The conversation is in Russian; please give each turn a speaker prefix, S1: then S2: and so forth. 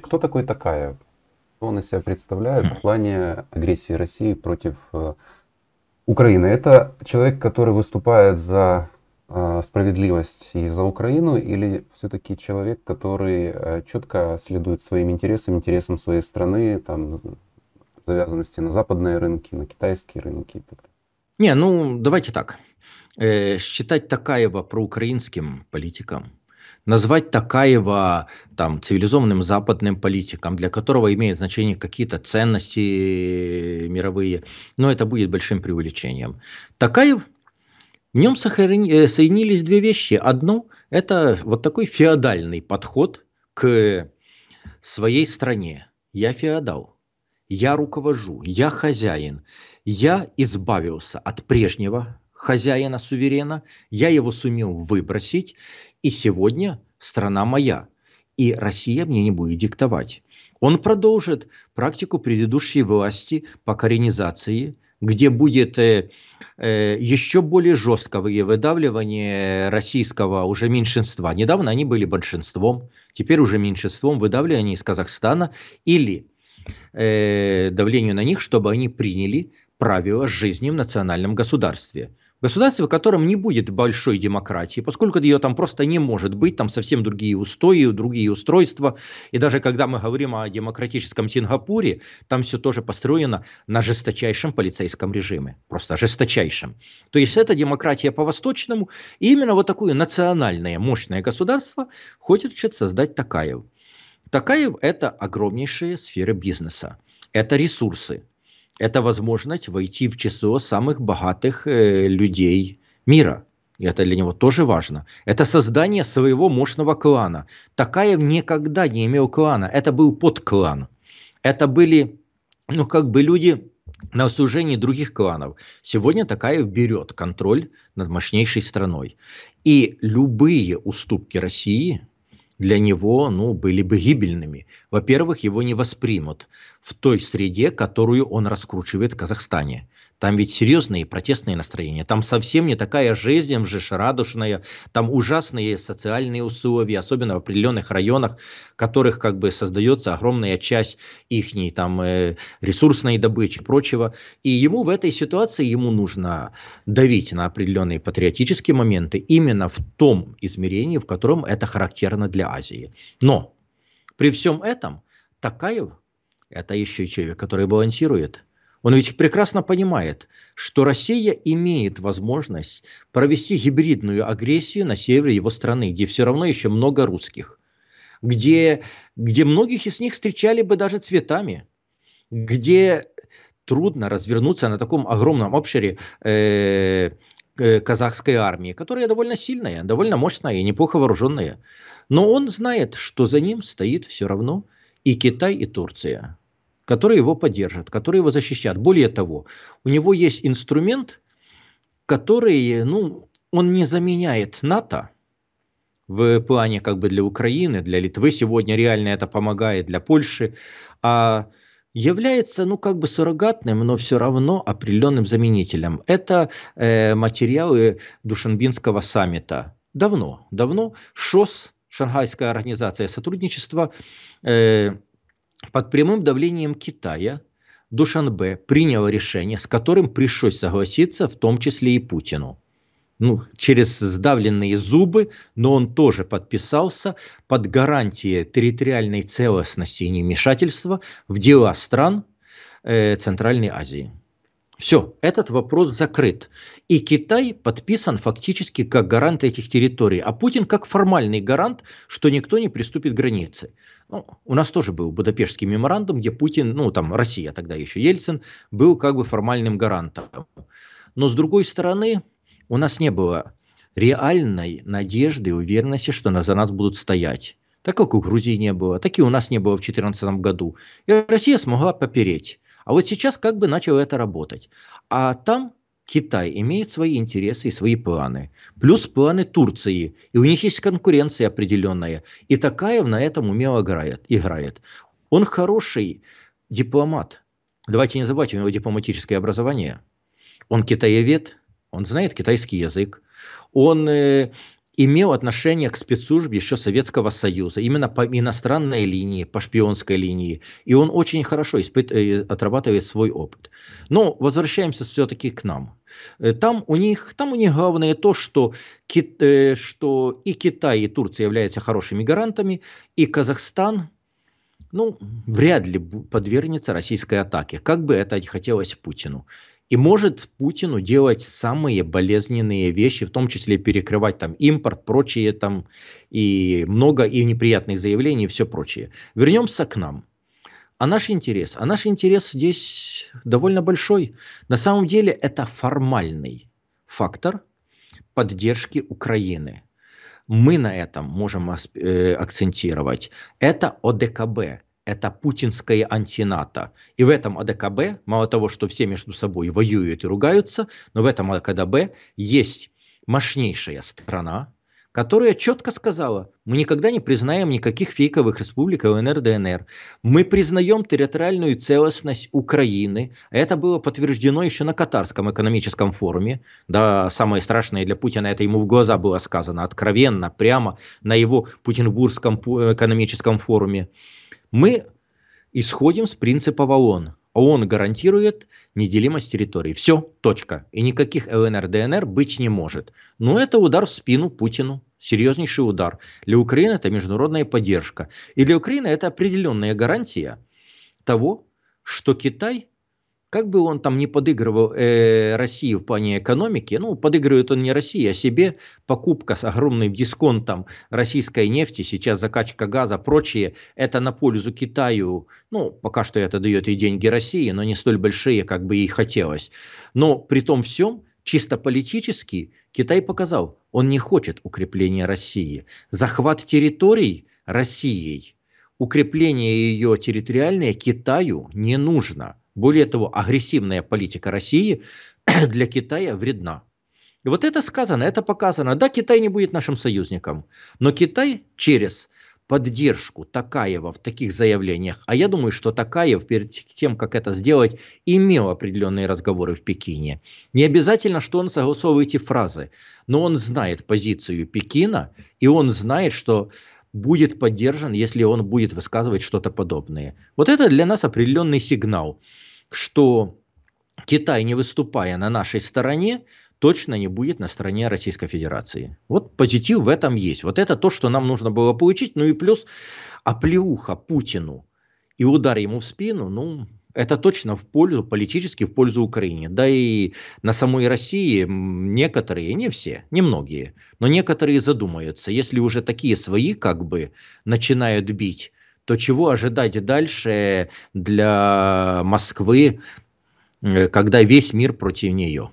S1: Кто такой такая? Что он из себя представляет в плане агрессии России против э, Украины? Это человек, который выступает за э, справедливость и за Украину, или все-таки человек, который э, четко следует своим интересам, интересам своей страны, там, завязанности на западные рынки, на китайские рынки и так далее? Не, ну давайте так. Э, считать Такаева проукраинским политиком – назвать Такаева там, цивилизованным западным политиком, для которого имеет значение какие-то ценности мировые, но это будет большим преувеличением. Такаев в нем э, соединились две вещи. Одно – это вот такой феодальный подход к своей стране. Я феодал, я руковожу, я хозяин, я избавился от прежнего хозяина, суверена, я его сумел выбросить, и сегодня страна моя, и Россия мне не будет диктовать. Он продолжит практику предыдущей власти по коренизации, где будет э, э, еще более жесткое выдавливание российского уже меньшинства. Недавно они были большинством, теперь уже меньшинством выдавливание из Казахстана или э, давлению на них, чтобы они приняли правила жизни в национальном государстве – Государство, в котором не будет большой демократии, поскольку ее там просто не может быть, там совсем другие устои, другие устройства. И даже когда мы говорим о демократическом Сингапуре, там все тоже построено на жесточайшем полицейском режиме, просто жесточайшем. То есть это демократия по-восточному, и именно вот такое национальное мощное государство хочет создать Такаев. Такаев – это огромнейшие сферы бизнеса. Это ресурсы, это возможность войти в число самых богатых э, людей мира. И это для него тоже важно. Это создание своего мощного клана. Такая никогда не имел клана. Это был подклан. Это были, ну, как бы люди на служении других кланов. Сегодня такая берет контроль над мощнейшей страной. И любые уступки России для него ну, были бы гибельными. Во-первых, его не воспримут в той среде, которую он раскручивает в Казахстане. Там ведь серьезные протестные настроения, там совсем не такая жизнь МЖШ радушная, там ужасные социальные условия, особенно в определенных районах, в которых как бы создается огромная часть их там, э, ресурсной добычи и прочего. И ему в этой ситуации ему нужно давить на определенные патриотические моменты именно в том измерении, в котором это характерно для Азии. Но при всем этом Такаев это еще человек, который балансирует. Он ведь прекрасно понимает, что Россия имеет возможность провести гибридную агрессию на севере его страны, где все равно еще много русских, где, где многих из них встречали бы даже цветами, где трудно развернуться на таком огромном обшире э, э, казахской армии, которая довольно сильная, довольно мощная и неплохо вооруженная. Но он знает, что за ним стоит все равно и Китай, и Турция которые его поддержат, которые его защищат. Более того, у него есть инструмент, который, ну, он не заменяет НАТО, в плане как бы для Украины, для Литвы сегодня реально это помогает, для Польши, а является, ну, как бы суррогатным, но все равно определенным заменителем. Это э, материалы Душанбинского саммита. Давно, давно ШОС, Шанхайская организация сотрудничества, э, под прямым давлением Китая Душанбе принял решение, с которым пришлось согласиться, в том числе и Путину. Ну, через сдавленные зубы, но он тоже подписался под гарантии территориальной целостности и невмешательства в дела стран э, Центральной Азии. Все, этот вопрос закрыт. И Китай подписан фактически как гарант этих территорий, а Путин как формальный гарант, что никто не приступит к границе. Ну, у нас тоже был Будапештский меморандум, где Путин, ну там Россия тогда еще, Ельцин, был как бы формальным гарантом. Но с другой стороны, у нас не было реальной надежды и уверенности, что за нас будут стоять. Так как у Грузии не было, так и у нас не было в 2014 году. И Россия смогла попереть. А вот сейчас как бы начало это работать. А там Китай имеет свои интересы и свои планы. Плюс планы Турции. И у них есть конкуренция определенная. И Такаев на этом умело играет. играет. Он хороший дипломат. Давайте не забывать, у него дипломатическое образование. Он китаевед, он знает китайский язык. Он э, имел отношение к спецслужбе еще Советского Союза, именно по иностранной линии, по шпионской линии. И он очень хорошо испыт... Э, отрабатывает свой опыт. Но возвращаемся все-таки к нам. Э, там у них, там у них главное то, что, Кит... Э, что и Китай, и Турция являются хорошими гарантами, и Казахстан ну, вряд ли подвергнется российской атаке, как бы это хотелось Путину и может Путину делать самые болезненные вещи, в том числе перекрывать там импорт, прочие там, и много и неприятных заявлений, и все прочее. Вернемся к нам. А наш интерес? А наш интерес здесь довольно большой. На самом деле это формальный фактор поддержки Украины. Мы на этом можем э, акцентировать. Это ОДКБ это путинская антинато. И в этом АДКБ, мало того, что все между собой воюют и ругаются, но в этом АДКБ есть мощнейшая страна, которая четко сказала, мы никогда не признаем никаких фейковых республик ЛНР, ДНР. Мы признаем территориальную целостность Украины. Это было подтверждено еще на Катарском экономическом форуме. Да, самое страшное для Путина, это ему в глаза было сказано откровенно, прямо на его путинбургском экономическом форуме. Мы исходим с принципа ООН. ООН гарантирует неделимость территории. Все, точка. И никаких ЛНР, ДНР быть не может. Но это удар в спину Путину. Серьезнейший удар. Для Украины это международная поддержка. И для Украины это определенная гарантия того, что Китай как бы он там не подыгрывал э, России в плане экономики, ну, подыгрывает он не России, а себе покупка с огромным дисконтом российской нефти, сейчас закачка газа, прочее, это на пользу Китаю, ну, пока что это дает и деньги России, но не столь большие, как бы ей хотелось. Но при том всем, чисто политически, Китай показал, он не хочет укрепления России. Захват территорий Россией, укрепление ее территориальное Китаю не нужно – более того, агрессивная политика России для Китая вредна. И вот это сказано, это показано. Да, Китай не будет нашим союзником, но Китай через поддержку Такаева в таких заявлениях, а я думаю, что Такаев перед тем, как это сделать, имел определенные разговоры в Пекине. Не обязательно, что он согласовывает эти фразы, но он знает позицию Пекина, и он знает, что будет поддержан, если он будет высказывать что-то подобное. Вот это для нас определенный сигнал что Китай, не выступая на нашей стороне, точно не будет на стороне Российской Федерации. Вот позитив в этом есть. Вот это то, что нам нужно было получить. Ну и плюс оплеуха Путину и удар ему в спину, ну, это точно в пользу, политически в пользу Украины. Да и на самой России некоторые, не все, немногие, но некоторые задумаются, если уже такие свои как бы начинают бить, то чего ожидать дальше для Москвы, э, когда весь мир против нее?